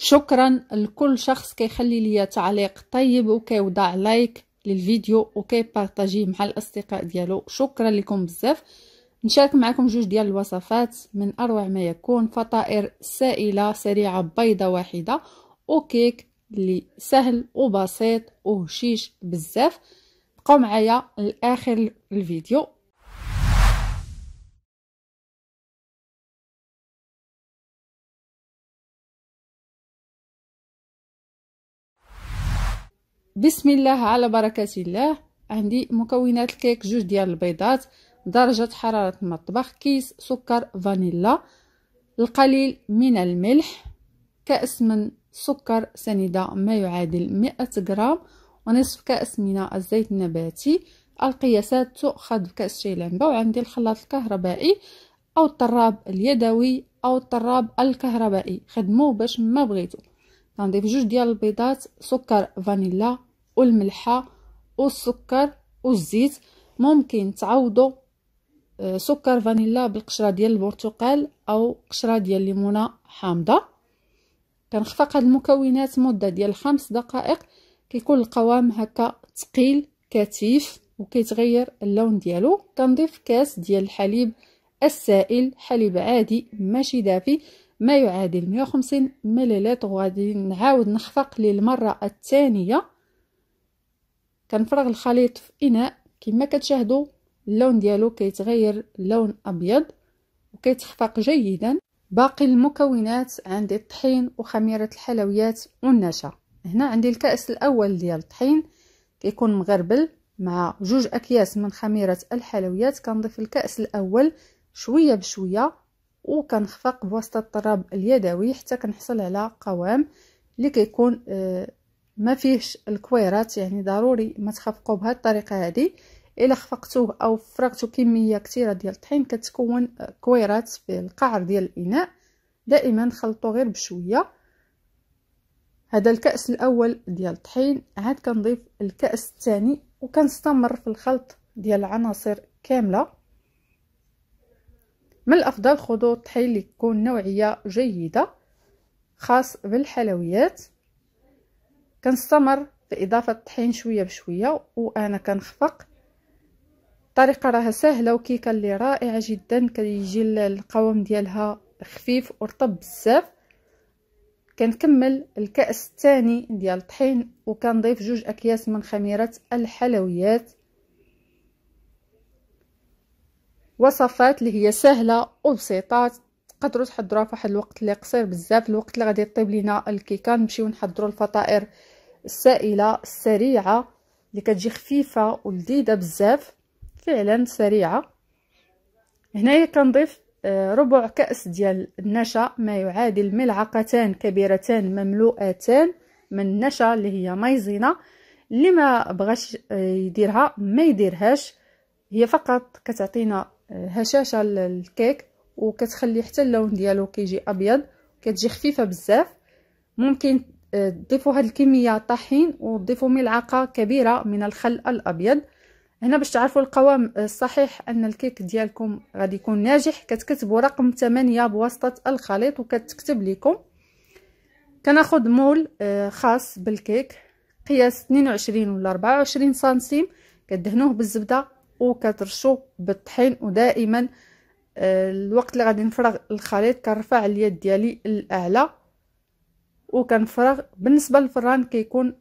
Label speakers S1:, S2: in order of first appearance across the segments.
S1: شكرا لكل شخص كيخلي ليا تعليق طيب وكيوضع لايك للفيديو وكيبارطاجيه مع الاصدقاء ديالو شكرا لكم بزاف نشارك معكم جوج ديال الوصفات من اروع ما يكون فطائر سائله سريعه بيضه واحده وكيك اللي سهل وبسيط وهشيش بزاف بقاو معايا لاخر الفيديو بسم الله على بركة الله عندي مكونات الكيك جوج ديال البيضات درجة حرارة المطبخ كيس سكر فانيلا القليل من الملح كأس من سكر سنيدة ما يعادل 100 غرام ونصف كأس من الزيت النباتي القياسات تؤخذ بكأس شاي لمبه وعندي الخلاط الكهربائي أو الطراب اليدوي أو الطراب الكهربائي خدموه باش ما بغيتو نضيف جوج ديال البيضات سكر فانيلا والملحه والسكر والزيت ممكن تعوضوا آه، سكر فانيلا بالقشره ديال البرتقال او قشره ديال الليمونة حامضه كنخفق هاد المكونات مده ديال خمس دقائق كيكون القوام هكا تقيل كثيف وكيتغير اللون ديالو كنضيف كاس ديال الحليب السائل حليب عادي ماشي دافي ما يعادل 150 ملل وغادي نعاود نخفق للمره الثانيه كنفرغ الخليط في اناء كما كتشاهدوا اللون ديالو كيتغير لون ابيض وكيتخفق جيدا باقي المكونات عندي الطحين وخميره الحلويات والنشا هنا عندي الكاس الاول ديال الطحين كيكون مغربل مع جوج اكياس من خميره الحلويات كنضيف الكاس الاول شويه بشويه وكنخفق بواسطه الطراب اليدوي حتى كنحصل على قوام اللي كيكون آه، ما فيهش الكويرات يعني ضروري ما تخفقوا بهذه الطريقه هذه الا خفقتوه او فرغتوا كميه كثيره ديال الطحين كتكون كويرات في القعر ديال الاناء دائما خلطوا غير بشويه هذا الكاس الاول ديال الطحين عاد كنضيف الكاس الثاني وكنستمر في الخلط ديال العناصر كامله من الافضل خذوا الطحين اللي يكون نوعيه جيده خاص بالحلويات كنستمر بإضافة الطحين شوية بشوية وأنا كنخفق الطريقة راها سهلة وكيكة اللي رائعة جدا كيجي القوام ديالها خفيف ورطب بزاف كنكمل الكأس الثاني ديال الطحين وكنضيف جوج أكياس من خميرة الحلويات وصفات اللي هي سهلة وبسيطة تقدروا تحضروها فواحد الوقت اللي قصير بزاف الوقت اللي غادي يطيب لينا الكيكه نمشيو نحضروا الفطائر السائله السريعه اللي كتجي خفيفه ولذيذه بزاف فعلا سريعه هنايا كنضيف آه، ربع كأس ديال النشا ما يعادل ملعقتان كبيرتان مملوءتان من النشا اللي هي مايزينا اللي ما بغاش آه، يديرها ما يديرهاش هي فقط كتعطينا آه، هشاشه للكيك وكتخلي حتى اللون ديالو كيجي ابيض كتجي خفيفه بزاف ممكن آه، تضيفوا هذه الكميه طحين وتضيفوا ملعقه كبيره من الخل الابيض هنا باش تعرفوا القوام آه، الصحيح ان الكيك ديالكم غادي يكون ناجح كتكتبوا رقم 8 بواسطه الخليط وكتكتب لكم كناخذ مول آه، خاص بالكيك قياس 22 ولا 24 سنتيم كدهنوه بالزبده وكترشوه بالطحين ودائما الوقت اللي غادي نفرغ الخليط كنرفع اليد ديالي الاعلى وكنفرغ بالنسبه للفران كيكون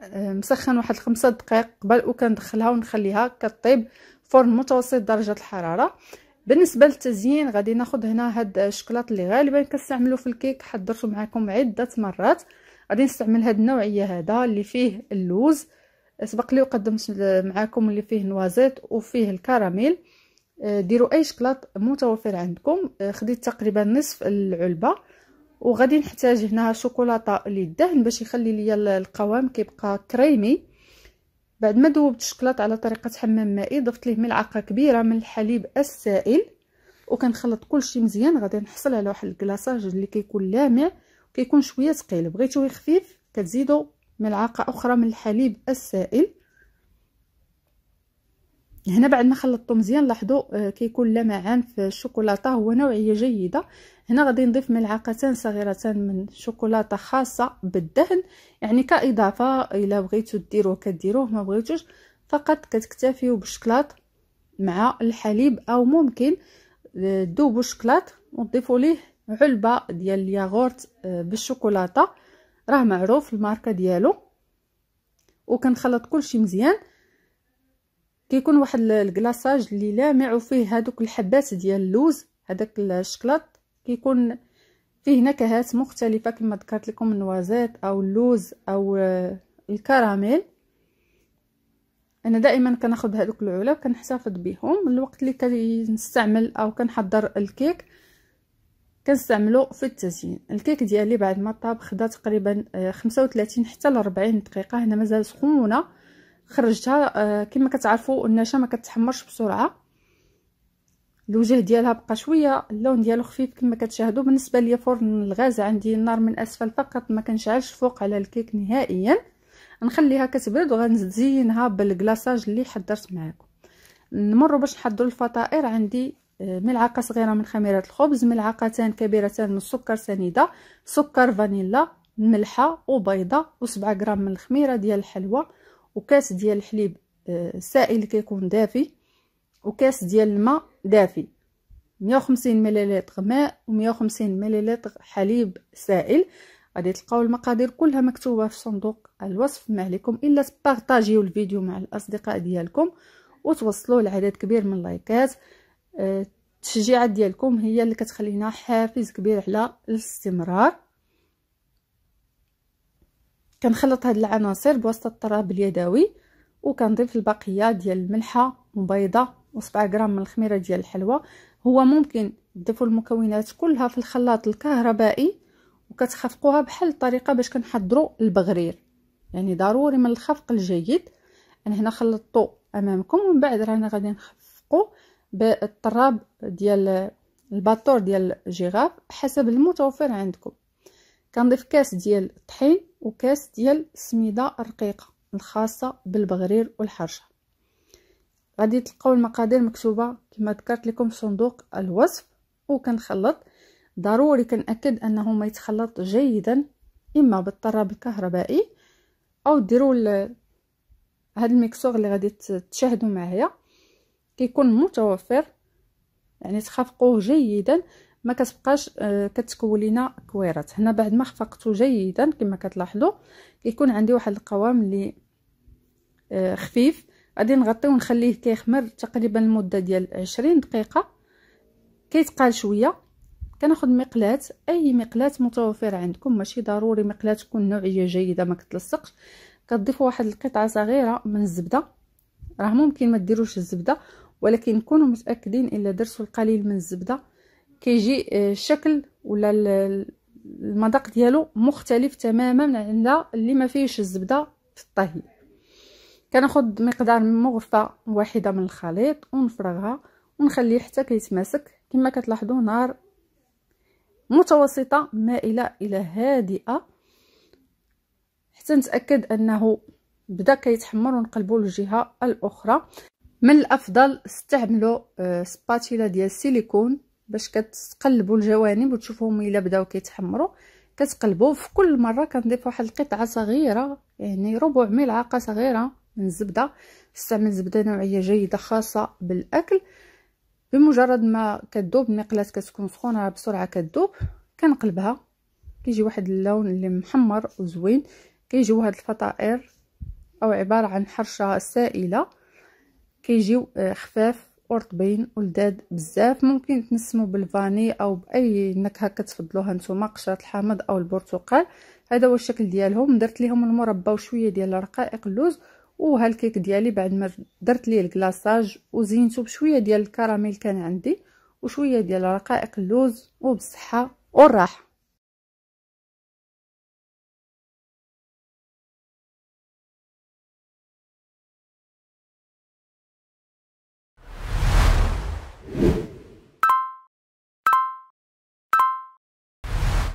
S1: آه، مسخن واحد خمسة دقائق قبل وكندخلها ونخليها كطيب فرن متوسط درجه الحراره بالنسبه للتزيين غادي ناخذ هنا هاد الشكلاط اللي غالبا كنستعملو في الكيك حضرته معكم عده مرات غادي نستعمل هاد النوعيه هذا اللي فيه اللوز سبق لي وقدمت معكم اللي فيه نوازيت وفيه الكراميل آه، ديروا اي شكلاط متوفر عندكم آه، خديت تقريبا نصف العلبه وغادي نحتاج هنا شوكولاته للدهن باش يخلي ليا القوام كيبقى كريمي بعد ما ذوبت الشكلاط على طريقه حمام مائي ضفت ليه ملعقه كبيره من الحليب السائل وكنخلط كلشي مزيان غادي نحصل على واحد الكلاصاج اللي كيكون لامع وكيكون شويه ثقيل بغيتوه خفيف كتزيدوا ملعقه اخرى من الحليب السائل هنا بعد ما خلطته مزيان لاحظوا آه، كيكون لمعان في الشوكولاته هو نوعيه جيده هنا غادي نضيف ملعقتان صغيرتان من شوكولاته خاصه بالدهن يعني كاضافه الا بغيتو ديروه كديروه ما بغيتوش فقط كتكتفيو بالشكلاط مع الحليب او ممكن آه، تذوبوا الشكلاط وتضيفوا ليه علبه ديال الياغورت آه، بالشوكولاته راه معروف الماركه ديالو وكنخلط كلشي مزيان كيكون واحد الكلاصاج اللي لامع وفيه هادوك الحبات ديال اللوز هذاك الشكلاط كيكون فيه نكهات مختلفه كما ذكرت لكم النوازات او اللوز او آه، الكراميل انا دائما كناخذ هذوك العلب كنحتفظ بهم الوقت اللي كنستعمل او كنحضر الكيك كنستعملو في التزيين الكيك ديالي بعد ما طاب خدا تقريبا 35 آه، حتى ل 40 دقيقه هنا مازال سخونه خرجتها آه، كما كتعرفوا النشا ما كتحمرش بسرعه الوجه ديالها بقى شويه اللون ديالو خفيف كما كتشاهدوا بالنسبه ليا فرن الغاز عندي النار من اسفل فقط ما كنشعلش فوق على الكيك نهائيا نخليها كتبرد وغنزينها بالكلاصاج اللي حضرت معاكم نمروا باش نحضروا الفطائر عندي آه، ملعقه صغيره من خميره الخبز ملعقتان كبيرتان من السكر سنيده سكر فانيلا ملحه وبيضه و7 غرام من الخميره ديال الحلوى وكاس ديال الحليب آه، سائل كيكون دافي وكاس ديال الماء دافي 150 مليلتر ماء و150 مليلتر حليب سائل غادي تلقاو المقادير كلها مكتوبه في صندوق الوصف ما عليكم الا تبارطاجيو الفيديو مع الاصدقاء ديالكم وتوصلوا لعدد كبير من اللايكات آه، التشجيعات ديالكم هي اللي كتخلينا حافز كبير على الاستمرار كنخلط هاد العناصر بواسطه الطراب اليدوي وكنضيف البقيه ديال الملحه وبيضه و7 غرام من الخميره ديال الحلوى هو ممكن تضيفوا المكونات كلها في الخلاط الكهربائي وكتخفقوها بحال الطريقه باش كنحضروا البغرير يعني ضروري من الخفق الجيد انا هنا خلطتو امامكم ومن بعد رانا غادي نخفقوا بالطراب ديال الباتور ديال الجغاف حسب المتوفر عندكم كنضيف كاس ديال الطحين وكاس ديال السميده الرقيقه الخاصه بالبغرير والحرشه غادي تلقاو المقادير مكتوبه كما ذكرت لكم في صندوق الوصف وكنخلط ضروري كنأكد انه ما يتخلط جيدا اما بالطراب الكهربائي او ديروا هذا الميكسور اللي غادي تشاهدوا معايا كيكون متوفر يعني تخفقوه جيدا ما كتبقاش آه، كتكون لينا كويرات هنا بعد ما خفقته جيدا كما كتلاحظوا كيكون عندي واحد القوام اللي آه، خفيف غادي نغطيه ونخليه كيخمر تقريبا المده ديال 20 دقيقه كيتقال شويه كناخذ مقلات اي مقلات متوفره عندكم ماشي ضروري مقلات تكون نوعيه جيده ما كتلصقش كتضيفوا واحد القطعه صغيره من الزبده راه ممكن ما ديروش الزبده ولكن كونوا متاكدين الا درتوا القليل من الزبده كيجي آه، الشكل ولا المذاق ديالو مختلف تماما من عند اللي ما فيهش الزبده في الطهي كناخد مقدار مغرفه واحده من الخليط ونفرغها ونخليه حتى كيتماسك كما كتلاحظوا نار متوسطه مائله الى هادئه حتى نتاكد انه بدا كيتحمر ونقلبوا للجهه الاخرى من الافضل استعملوا آه، سباتيلا ديال السيليكون باش كتقلبوا الجوانب وتشوفوهم الا بداو كيتحمروا كتقلبوا في كل مره كنضيف واحد القطعه صغيره يعني ربع ملعقه صغيره من الزبده استعمل زبده نوعيه جيده خاصه بالاكل بمجرد ما كذوب المقلاة كتكون سخونه بسرعه كذوب كنقلبها كيجي واحد اللون اللي محمر وزوين كيجيو هاد الفطائر او عباره عن حرشه سائله كيجيو آه، خفاف ورطبين ولداد بزاف ممكن تنسمو بالفاني او باي نكهه كتفضلوها نتوما قشره الحامض او البرتقال هذا هو الشكل ديالهم درت ليهم المربى وشويه ديال رقائق اللوز وهالكيك ديالي بعد ما درت ليه الكلاصاج وزينته بشويه ديال الكراميل كان عندي وشويه ديال رقائق اللوز وبالصحه والراحه